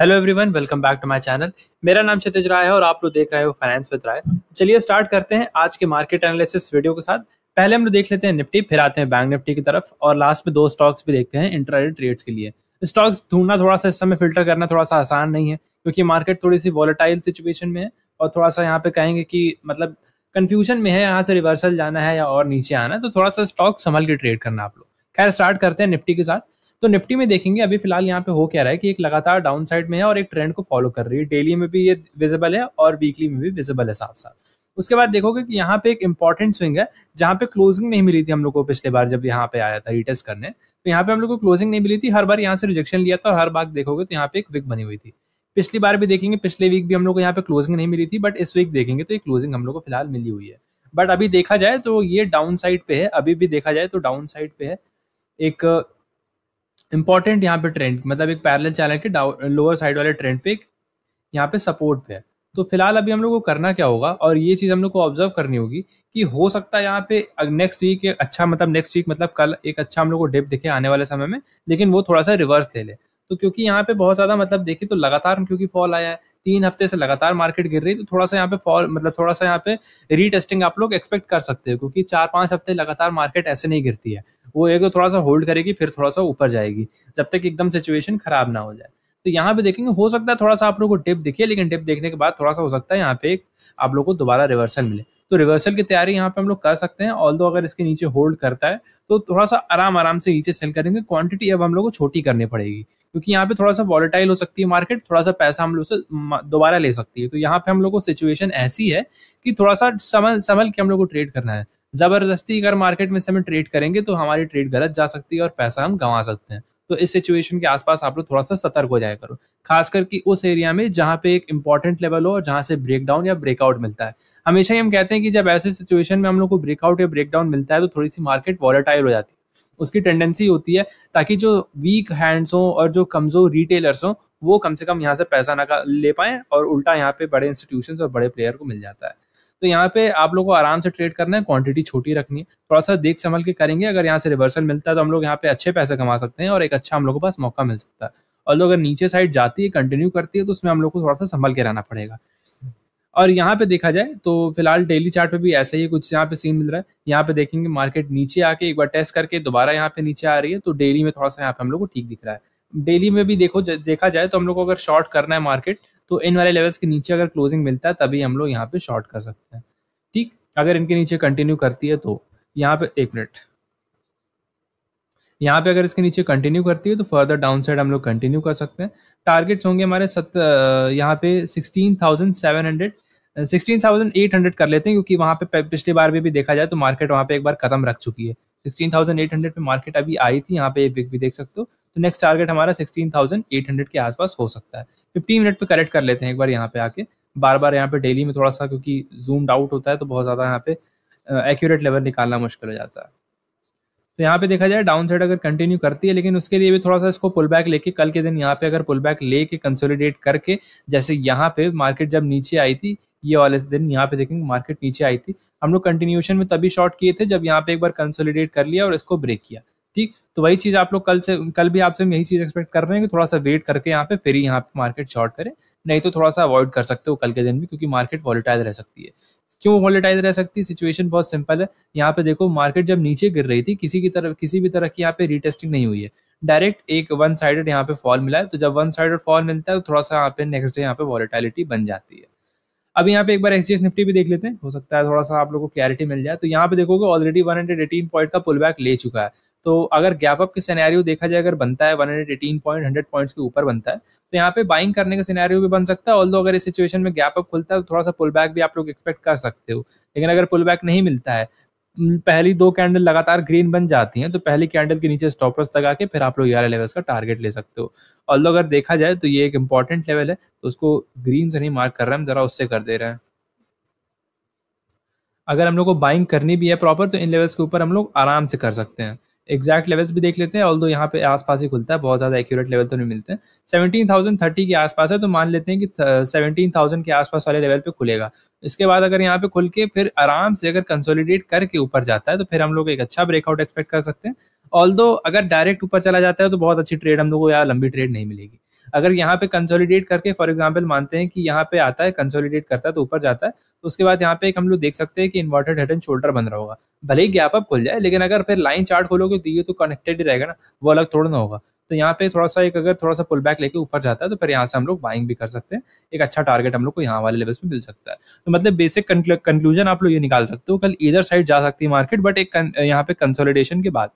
hello everyone welcome back to my channel मेरा नाम क्षितिज राय है और आप लोग देख रहे हो फाइनेंस विद राय चलिए स्टार्ट करते हैं आज के मार्केट एनालिसिस वीडियो के साथ पहले हम लोग देख लेते हैं निफ्टी फिर आते हैं बैंक निफ्टी की तरफ और लास्ट में दो स्टॉक्स भी देखते हैं इंटरनेट ट्रेड्स के लिए स्टॉक्स ढूंढना थोड़ा सा इस समय फिल्टर करना थोड़ा सा आसान नहीं है क्योंकि मार्केट थोड़ी सी वॉलेटाइल सिचुएशन में है और थोड़ा सा यहाँ पे कहेंगे कि मतलब कंफ्यूजन में है यहाँ से रिवर्सल जाना है या और नीचे आना है तो थोड़ा सा स्टॉक संभल के ट्रेड करना आप लोग खैर स्टार्ट करते हैं निफ्टी के साथ तो निफ्टी में देखेंगे अभी फिलहाल यहाँ पे हो क्या रहा है कि एक लगातार डाउन साइड में है और एक ट्रेंड को फॉलो कर रही है डेली में भी ये विजिबल है और वीकली में भी विजिबल है साथ साथ उसके बाद देखोगे कि यहाँ पे एक इंपॉर्टेंट स्विंग है जहाँ पे क्लोजिंग नहीं मिली थी हम लोग को पिछले बार जब यहाँ पे आया था रिटेस्ट करने तो यहाँ पे हम लोग को क्लोजिंग नहीं मिली थी हर बार यहाँ से रिजेक्शन लिया था और हर बार देखोगे तो यहाँ पे एक विक बनी हुई थी पिछली बार भी देखेंगे पिछले वीक भी हम लोग को यहाँ पे क्लोजिंग नहीं मिली थी बट इस वीक देखेंगे तो ये क्लोजिंग हम लोग को फिलहाल मिली हुई है बट अभी देखा जाए तो ये डाउन साइड पे है अभी भी देखा जाए तो डाउन साइड पे है एक इंपॉर्टेंट यहाँ पे ट्रेंड मतलब एक पैरल चैनल के लोअर साइड वाले ट्रेंड पे एक यहाँ पे सपोर्ट पे है तो फिलहाल अभी हम लोग को करना क्या होगा और ये चीज़ हम लोग को ऑब्जर्व करनी होगी कि हो सकता है यहाँ पे नेक्स्ट वीक एक अच्छा मतलब नेक्स्ट वीक मतलब कल एक अच्छा हम लोग को डिप दिखे आने वाले समय में लेकिन वो थोड़ा सा रिवर्स ले ले तो क्योंकि यहाँ पे बहुत ज़्यादा मतलब देखिए तो लगातार क्योंकि फॉल आया है तीन हफ्ते से लगातार मार्केट गिर रही तो थोड़ा सा यहाँ पे फॉल मतलब थोड़ा सा यहाँ पे रीटेस्टिंग आप लोग एक्सपेक्ट कर सकते हो क्योंकि चार पाँच हफ्ते लगातार मार्केट ऐसे नहीं गिरती है वो एक थोड़ा सा होल्ड करेगी फिर थोड़ा सा ऊपर जाएगी जब तक एकदम सिचुएशन खराब ना हो जाए तो यहाँ पे देखेंगे हो सकता है थोड़ा सा आप लोगों को डिप दिखे लेकिन डिप देखने के बाद थोड़ा सा हो सकता है यहाँ पे आप लोग को दोबारा रिवर्सल मिले तो रिवर्सल की तैयारी यहाँ पे हम लोग कर सकते हैं ऑल अगर इसके नीचे होल्ड करता है तो थोड़ा सा आराम आराम से नीचे सेल करेंगे क्वांटिटी अब हम लोग को छोटी करनी पड़ेगी क्योंकि यहाँ पे थोड़ा सा वॉलेटाइल हो सकती है मार्केट थोड़ा सा पैसा हम लोग से दोबारा ले सकती है तो यहाँ पे हम लोग को सिचुएशन ऐसी है कि थोड़ा सा संभल संभल के हम लोग को ट्रेड करना है जबरदस्ती अगर मार्केट में से हम ट्रेड करेंगे तो हमारी ट्रेड गलत जा सकती है और पैसा हम गंवा सकते हैं तो इस सिचुएशन के आसपास आप लोग थोड़ा सा सतर्क हो जाया करो खासकर कि उस एरिया में जहाँ पे एक इंपॉर्टेंट लेवल हो और जहाँ से ब्रेकडाउन या ब्रेकआउट मिलता है हमेशा ही हम कहते हैं कि जब ऐसे सिचुएशन में हम लोग को ब्रेकआउट या ब्रेकडाउन मिलता है तो थोड़ी सी मार्केट वॉलेटाइल हो जाती है उसकी टेंडेंसी होती है ताकि जो वीक हैंड्स हों और जो कमजोर रिटेलर्स हों वो कम से कम यहाँ से पैसा ना ले पाए और उल्टा यहाँ पे बड़े इंस्टीट्यूशन और बड़े प्लेयर को मिल जाता है तो यहाँ पे आप लोग को आराम से ट्रेड करना है क्वांटिटी छोटी रखनी है थोड़ा सा देख संभल के करेंगे अगर यहाँ से रिवर्सल मिलता है तो हम लोग यहाँ पे अच्छे पैसे कमा सकते हैं और एक अच्छा हम लोग के पास मौका मिल सकता है और लोग अगर नीचे साइड जाती है कंटिन्यू करती है तो उसमें हम लोग को थोड़ा सा संभल के रहना पड़ेगा और यहाँ पे देखा जाए तो फिलहाल डेली चार्ट पे भी ऐसा ही कुछ यहाँ पे सीन मिल रहा है यहाँ पे देखेंगे मार्केट नीचे आके एक बार टेस्ट करके दोबारा यहाँ पे नीचे आ रही है तो डेली में थोड़ा सा यहाँ पे हम लोग को ठीक दिख रहा है डेली में भी देखो देखा जाए तो हम लोग को अगर शॉर्ट करना है मार्केट तो इन वाले लेवल्स के नीचे अगर क्लोजिंग मिलता है तभी हम लोग यहाँ पे शॉर्ट कर सकते हैं ठीक अगर इनके नीचे कंटिन्यू करती है तो यहाँ पे एक मिनट यहाँ पे अगर इसके नीचे कंटिन्यू करती है तो फर्दर डाउन साइड हम लोग कंटिन्यू कर सकते हैं टारगेट्स होंगे हमारे सत यहाँ पे sixteen thousand seven hundred sixteen thousand eight hundred कर लेते हैं क्योंकि वहाँ पे पिछली बार भी, भी देखा जाए तो मार्केट वहाँ पे एक बार कदम रख चुकी है सिक्सटीन थाउजेंड एट हंड्रेड पे मार्केट अभी आई थी यहाँ पे एक भी देख सकते हो तो नेक्स्ट टारगेट हमारा सिक्सटीन थाउजेंड एट हंड्रेड के आसपास हो सकता है फिफ्टीन मिनट पे करेक्ट कर लेते हैं एक बार यहाँ पे आके बार बार यहाँ पे डेली में थोड़ा सा क्योंकि जूम आउट होता है तो बहुत ज़्यादा यहाँ पे एक्यूरेट लेवल निकालना मुश्किल हो जाता है तो यहाँ पे देखा जाए डाउन साइड अगर कंटिन्यू करती है लेकिन उसके लिए भी थोड़ा सा इसको पुल बैक लेके कल के दिन यहाँ पे अगर पुल बैक लेके कंसोलिडेट करके जैसे यहाँ पे मार्केट जब नीचे आई थी ये वाले दिन यहाँ पे देखेंगे मार्केट नीचे आई थी हम लोग कंटिन्यूशन में तभी शॉर्ट किए थे जब यहाँ पे एक बार कंसोलिडेट कर लिया और इसको ब्रेक किया ठीक तो वही चीज आप लोग कल से कल भी आपसे हम यही चीज एक्सपेक्ट कर रहे हैं कि थोड़ा सा वेट करके यहाँ पे फिर ही यहाँ पे मार्केट शॉर्ट करें नहीं तो थोड़ा सा अवॉइड कर सकते हो कल के दिन भी क्योंकि मार्केट वॉलिटाइज रह सकती है क्यों वॉलेटाइल रह सकती है सिचुएशन बहुत सिंपल है यहाँ पे देखो मार्केट जब नीचे गिर रही थी किसी की तरफ किसी भी तरह की यहाँ पे रीटेस्टिंग नहीं हुई है डायरेक्ट एक वन साइडेड यहाँ पे फॉल मिला है तो जब वन साइडेड फॉल मिलता है तो थोड़ा सा यहाँ पे नेक्स्ट डे यहाँ पे वॉलेटाइलिटी बन जाती है अब यहाँ पे एक बार एक्सचेंज निफ्टी भी देख लेते हैं हो सकता है थोड़ा सा आप लोग को क्लैरिटी मिल जाए तो यहाँ पे देखोगे already one hundred eighteen point का पुल बैक ले चुका है तो अगर गैप अप के सिनेरियो देखा जाए अगर बनता है one hundred eighteen point hundred point के ऊपर बनता है तो यहाँ पे बाइंग करने का सिनेरियो भी बन सकता है दो अगर इस सिचुएशन में गैप अप खुलता है तो थोड़ा सा पुल बैक भी आप लोग एक्सपेक्ट कर सकते हो लेकिन अगर पुल बैक नहीं मिलता है पहली दो कैंडल लगातार ग्रीन बन जाती हैं तो पहली कैंडल के नीचे स्टॉपर्स लगा के फिर आप लोग ग्यारह लेवल्स का टारगेट ले सकते हो और लोग अगर देखा जाए तो ये एक इंपॉर्टेंट लेवल है तो उसको ग्रीन से नहीं मार्क कर रहे हैं जरा उससे कर दे रहे हैं अगर हम लोग को बाइंग करनी भी है प्रॉपर तो इन लेवल्स के ऊपर हम लोग आराम से कर सकते हैं एग्जैक्ट लेवल्स भी देख लेते हैं ऑल दो यहाँ पे आसपास ही खुलता है बहुत ज़्यादा एक्यूरेट लेवल तो नहीं मिलते हैं सेवनटीन थाउजेंड थर्टी के आसपास है तो मान लेते हैं कि सेवनटीन थाउजेंड uh, के आसपास वाले लेवल पे खुलेगा इसके बाद अगर यहाँ पे खुल के फिर आराम से अगर कंसोलिडेट करके ऊपर जाता है तो फिर हम लोग एक अच्छा ब्रेकआउट एक्सपेक्ट कर सकते हैं ऑल अगर डायरेक्ट ऊपर चला जाता है तो बहुत अच्छी ट्रेड हम लोग को यार लंबी ट्रेड नहीं मिलेगी अगर यहाँ पे कंसोलिडेट करके फॉर एग्जाम्पल मानते हैं कि यहाँ पे आता है कंसोलिडेट करता है तो ऊपर जाता है तो उसके बाद यहाँ पे हम लोग देख सकते हैं कि इन्वर्टेड हेड एंड शोल्डर बन रहा होगा भले ही गैप अप खुल जाए लेकिन अगर फिर लाइन चार्ट खोलोगे तो ये तो कनेक्टेड ही रहेगा ना वो अलग थोड़ा ना होगा तो यहाँ पे थोड़ा सा एक अगर थोड़ा सा पुल बैक लेके ऊपर जाता है तो फिर यहाँ से हम लोग बाइंग भी कर सकते हैं एक अच्छा टारगेट हम लोग को यहाँ वाले लेवल्स पे मिल सकता है तो मतलब बेसिक कंक्लूजन आप लोग ये निकाल सकते हो कल इधर साइड जा सकती है मार्केट बट एक यहाँ पे कंसोलिडेशन के बाद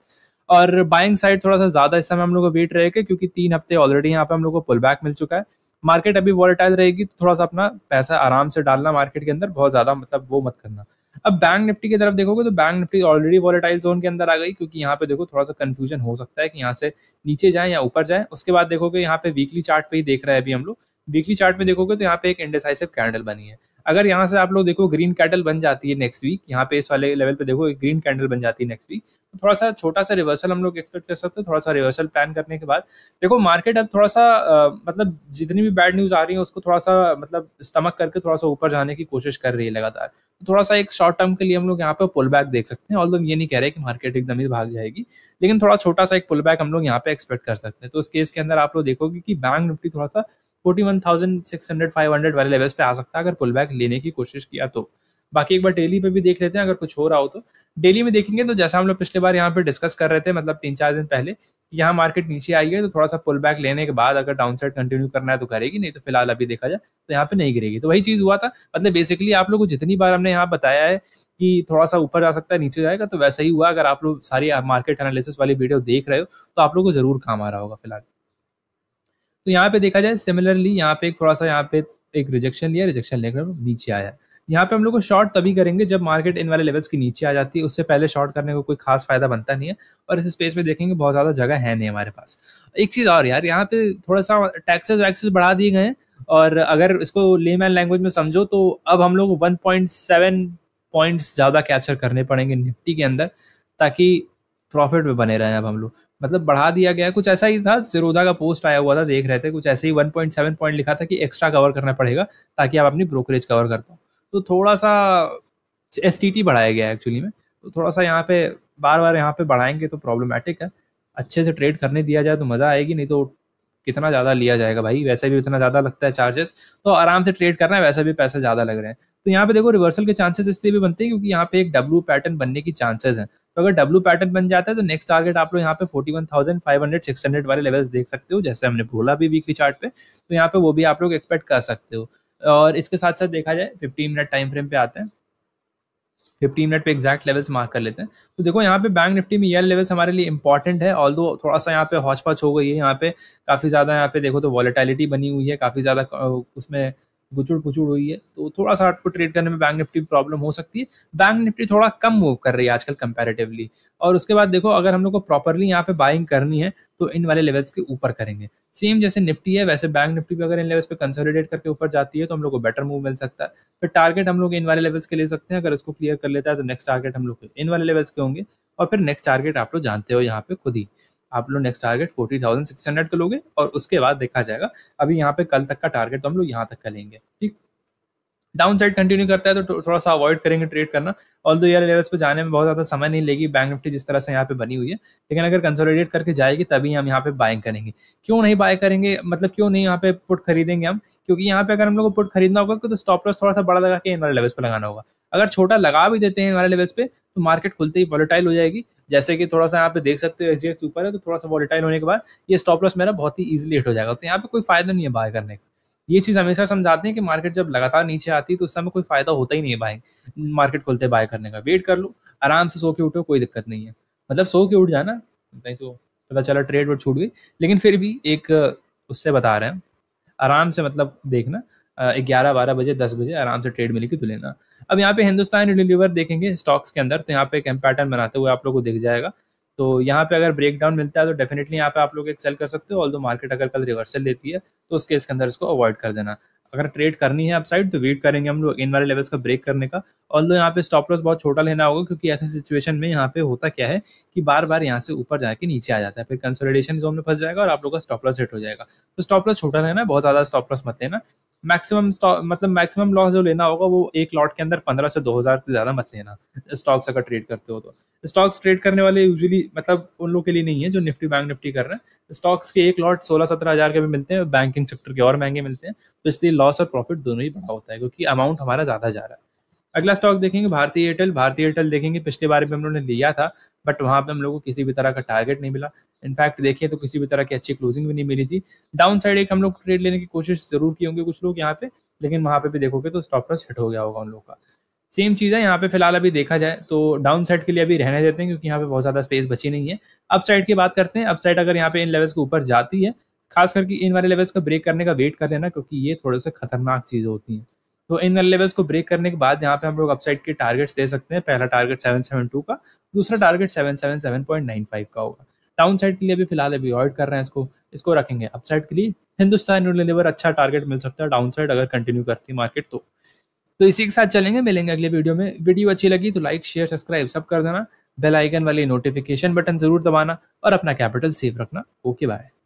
और बाइंग साइड थोड़ा सा ज्यादा इस समय हम लोग को वेट रहेगा क्योंकि तीन हफ्ते ऑलरेडी यहाँ पे हम लोग को पुल बैक मिल चुका है मार्केट अभी वॉलेटाइल रहेगी तो थोड़ा सा अपना पैसा आराम से डालना मार्केट के अंदर बहुत ज्यादा मतलब वो मत करना अब बैंक निफ्टी की तरफ देखोगे तो bank Nifty already volatile zone के अंदर आ गई क्योंकि यहाँ पे देखो थोड़ा सा कंफ्यूजन हो सकता है कि यहाँ से नीचे जाए या ऊपर जाए उसके बाद देखोगे यहाँ पे वीकली चार्ट पे ही देख रहे हैं अभी हम लोग वीकली चार्ट में देखोगे तो यहाँ पे एक इंडेसाइसिव कैंडल बनी है अगर यहाँ से आप लोग देखो ग्रीन कैंडल बन जाती है नेक्स्ट वीक यहाँ पे इस वाले लेवल पे देखो ग्रीन कैंडल बन जाती है नेक्स्ट वीक तो थोड़ा सा छोटा सा रिवर्सल हम लोग एक्सपेक्ट कर सकते हैं थोड़ा सा रिवर्सल प्लान करने के बाद देखो मार्केट अब थोड़ा सा मतलब जितनी भी बैड न्यूज आ रही है उसको थोड़ा सा मतलब स्टमक करके थोड़ा सा ऊपर जाने की कोशिश कर रही है लगातार तो थोड़ा सा एक शॉर्ट टर्म के लिए हम लोग यहाँ पे पुल बैक देख सकते हैं और ये नहीं कह रहे कि मार्केट एकदम ही भाग जाएगी लेकिन थोड़ा छोटा सा एक पुल बैक हम लोग यहाँ पे एक्सपेक्ट कर सकते हैं तो उस केस के अंदर आप लोग देखोगे कि बैंक निफ्टी थोड़ा सा forty one thousand six hundred five hundred वाले लेवल्स पे आ सकता है अगर पुल बैक लेने की कोशिश किया तो बाकी एक बार डेली पे भी देख लेते हैं अगर कुछ हो रहा हो तो डेली में देखेंगे तो जैसा हम लोग पिछले बार यहाँ पे डिस्कस कर रहे थे मतलब तीन चार दिन पहले यहाँ मार्केट नीचे आई है तो थोड़ा सा पुल बैक लेने के बाद अगर डाउन साइड कंटिन्यू करना है तो करेगी नहीं तो फिलहाल अभी देखा जाए तो यहाँ पे नहीं गिरेगी तो वही चीज हुआ था मतलब बेसिकली आप लोग को जितनी बार हमने यहाँ बताया है कि थोड़ा सा ऊपर जा सकता है नीचे जाएगा तो वैसा ही हुआ अगर आप लोग सारी मार्केट एनालिसिस वाली वीडियो देख रहे हो तो आप लोग को जरूर काम आ रहा होगा फिलहाल तो यहाँ पे देखा जाए सिमिलरली यहाँ पे एक थोड़ा सा यहाँ पे एक रिजेक्शन लिया रिजेक्शन लेकर नीचे आया यहाँ पे हम लोग को शॉर्ट तभी करेंगे जब मार्केट इन वाले लेवल्स के नीचे आ जाती है उससे पहले शॉर्ट करने को कोई खास फायदा बनता नहीं है और इस स्पेस में देखेंगे बहुत ज़्यादा जगह है नहीं हमारे पास एक चीज़ और यार यहाँ पे थोड़ा सा टैक्सेस वैक्सेस बढ़ा दिए गए और अगर इसको लेमैन लैंग्वेज में समझो तो अब हम लोग वन पॉइंट्स ज़्यादा कैप्चर करने पड़ेंगे निफ्टी के अंदर ताकि प्रॉफिट में बने रहे हैं अब हम लोग मतलब बढ़ा दिया गया कुछ ऐसा ही था जिरोदा का पोस्ट आया हुआ था देख रहे थे कुछ ऐसे ही 1.7 पॉइंट लिखा था कि एक्स्ट्रा कवर करना पड़ेगा ताकि आप अपनी ब्रोकरेज कवर कर पाओ तो थोड़ा सा एस बढ़ाया गया है एक्चुअली में तो थोड़ा सा यहाँ पे बार बार यहाँ पे बढ़ाएंगे तो प्रॉब्लमेटिक है अच्छे से ट्रेड करने दिया जाए तो मज़ा आएगी नहीं तो कितना ज़्यादा लिया जाएगा भाई वैसे भी उतना ज़्यादा लगता है चार्जेस तो आराम से ट्रेड करना है वैसे भी पैसे ज़्यादा लग रहे हैं तो यहाँ पे देखो रिवर्सल के चांसेस इसलिए भी बनते हैं क्योंकि यहाँ पे एक डब्ल्यू पैटर्न बनने की चांसेस हैं तो अगर डब्ल्यू पैटर्न बन जाता है तो नेक्स्ट टारगेट आप लोग यहाँ पे forty one thousand five hundred six hundred वाले लेवल्स देख सकते हो जैसे हमने बोला भी वीकली चार्ट पे तो यहाँ पे वो भी आप लोग एक्सपेक्ट कर सकते हो और इसके साथ साथ देखा जाए फिफ्टीन मिनट टाइम फ्रेम पे आते हैं फिफ्टी मिनट पे एक्जैक्ट लेवल्स मार्क कर लेते हैं तो देखो यहाँ पे बैंक निफ्टी में ये लेवल्स हमारे लिए इंपॉर्टेंट है ऑल थोड़ा सा यहाँ पे हॉच पॉच हो गई है यहाँ पे काफ़ी ज़्यादा यहाँ पे देखो तो वॉलिटैलिटी बनी हुई है काफ़ी ज़्यादा उसमें गुचुड़ पुचुड़ हुई है तो थोड़ा सा आपको ट्रेड करने में बैंक निफ्टी प्रॉब्लम हो सकती है बैंक निफ्टी थोड़ा कम मूव कर रही है आजकल कंपेरेटिवली और उसके बाद देखो अगर हम लोग को प्रॉपरली यहाँ पे बाइंग करनी है तो इन वाले लेवल्स के ऊपर करेंगे सेम जैसे निफ्टी है वैसे बैंक निफ्टी भी अगर इन लेवल्स पे कंसोलिडेट करके ऊपर जाती है तो हम लोग को बेटर मूव मिल सकता है फिर टारगेट हम लोग इन वाले लेवल्स के ले सकते हैं अगर इसको क्लियर कर लेता है तो नेक्स्ट टारगेट हम लोग इन वाले लेवल्स के होंगे और फिर नेक्स्ट टारगेट आप लोग जानते हो यहाँ पे खुद ही आप लोग next target forty thousand six hundred का लोगे और उसके बाद देखा जाएगा अभी यहाँ पे कल तक का टारगेट तो हम लोग यहाँ तक का लेंगे ठीक डाउन साइड कंटिन्यू करता है तो थोड़ा सा अवॉइड करेंगे ट्रेड करना ऑल दो यार लेवल्स पे जाने में बहुत ज़्यादा समय नहीं लेगी बैंक निफ्टी जिस तरह से यहाँ पे बनी हुई है लेकिन अगर कंसोलिडेट करके जाएगी तभी हम यहाँ पे बाइंग करेंगे क्यों नहीं बाय करेंगे मतलब क्यों नहीं यहाँ पे पुट खरीदेंगे हम क्योंकि यहाँ पे अगर हम लोग को पुट खरीदना होगा तो स्टॉप लॉस थोड़ा सा बड़ा लगा के इन वाले लेवल्स पर लगाना होगा अगर छोटा लगा भी देते हैं इन वाले लेवल्स पे तो मार्केट खुलते ही वॉलेटाइल हो जाएगी जैसे कि थोड़ा सा यहाँ पे देख सकते हो एच ऊपर है तो थोड़ा सा वॉलीटाइल होने के बाद ये स्टॉप लॉस मेरा बहुत ही ईजिली हिट हो जाएगा तो यहाँ पे कोई फायदा नहीं है बाय करने का ये चीज़ हमेशा समझाते हैं कि मार्केट जब लगातार नीचे आती है तो उस समय कोई फायदा होता ही नहीं है बाई मार्केट खोलते बाय करने का वेट कर लो आराम से सो के उठो कोई दिक्कत नहीं है मतलब सो के उठ जाना नहीं तो पता चला ट्रेड वेड छूट गई लेकिन फिर भी एक उससे बता रहे हैं आराम से मतलब देखना ग्यारह बारह बजे दस बजे आराम से ट्रेड मिलेगी तो लेना अब यहाँ पे हिंदुस्तान रिलीवर देखेंगे स्टॉक्स के अंदर तो यहाँ पे एक पैटर्न बनाते हुए आप लोग को दिख जाएगा तो यहाँ पे अगर ब्रेकडाउन मिलता है तो डेफिनेटली यहाँ पे आप लोग एक सेल कर सकते हो ऑल दो मार्केट अगर कल रिवर्सल लेती है तो उस केस के अंदर इसको अवॉइड कर देना अगर ट्रेड करनी है आप साइड तो वेट करेंगे हम लोग इन वाले लेवल्स का ब्रेक करने का और लो यहाँ पे स्टॉप लॉस बहुत छोटा लेना होगा क्योंकि ऐसे सिचुएशन में यहाँ पे होता क्या है कि बार बार यहाँ से ऊपर जाके नीचे आ जाता है फिर कंसोलिडेशन जोन में फंस जाएगा और आप लोग का स्टॉप लॉस हिट हो जाएगा तो स्टॉप लॉस छोटा लेना बहुत ज़्यादा स्टॉप लॉस मत लेना मैक्सिमम मतलब मैक्सिमम लॉस जो लेना होगा वो एक लॉट के अंदर पंद्रह से दो हज़ार से ज़्यादा मत लेना स्टॉक्स अगर ट्रेड करते हो तो स्टॉक्स ट्रेड करने वाले यूजुअली मतलब उन लोगों के लिए नहीं है जो निफ्टी बैंक निफ्टी कर रहे हैं स्टॉक्स के एक लॉट सोलह सत्रह हज़ार के भी मिलते हैं बैंकिंग सेक्टर के और महंगे मिलते हैं तो इसलिए लॉस और प्रॉफिट दोनों ही बड़ा होता है क्योंकि अमाउंट हमारा ज़्यादा जा रहा है अगला स्टॉक देखेंगे भारतीय एयरटेल भारतीय एयरटेल देखेंगे पिछले बार भी हम लोगों ने लिया था बट वहाँ पे हम लोगों को किसी भी तरह का टारगेट नहीं मिला इनफैक्ट देखें तो किसी भी तरह की अच्छी क्लोजिंग भी नहीं मिली थी डाउन साइड एक हम लोग ट्रेड लेने की कोशिश जरूर की होंगी कुछ लोग यहाँ पे लेकिन वहाँ पे भी देखोगे तो स्टॉप लॉस हिट हो गया होगा उन लोगों का सेम चीज़ है यहाँ पे फिलहाल अभी देखा जाए तो डाउन साइड के लिए अभी रहने देते हैं क्योंकि यहाँ पे बहुत ज़्यादा स्पेस बची नहीं है अप साइड की बात करते हैं अप साइड अगर यहाँ पे इन लेवल्स के ऊपर जाती है खास करके इन वाले लेवल्स का ब्रेक करने का वेट कर लेना क्योंकि ये थोड़े से खतरनाक चीज़ होती है तो इन वाले लेवल्स को ब्रेक करने के बाद यहाँ पे हम लोग अपसाइड के टारगेट्स दे सकते हैं पहला टारगेट सेवन सेवन टू का दूसरा target seven seven seven point nine five का होगा डाउन साइड के लिए भी फिलहाल अभी अवॉइड कर रहे हैं इसको इसको रखेंगे अपसाइड के लिए हिंदुस्तान यूनिलीवर अच्छा टारगेट मिल सकता है डाउन साइड अगर कंटिन्यू करती है मार्केट तो तो इसी के साथ चलेंगे मिलेंगे अगले वीडियो में वीडियो अच्छी लगी तो लाइक शेयर सब्सक्राइब सब कर देना बेल आइकन वाली नोटिफिकेशन बटन जरूर दबाना और अपना कैपिटल सेव रखना ओके बाय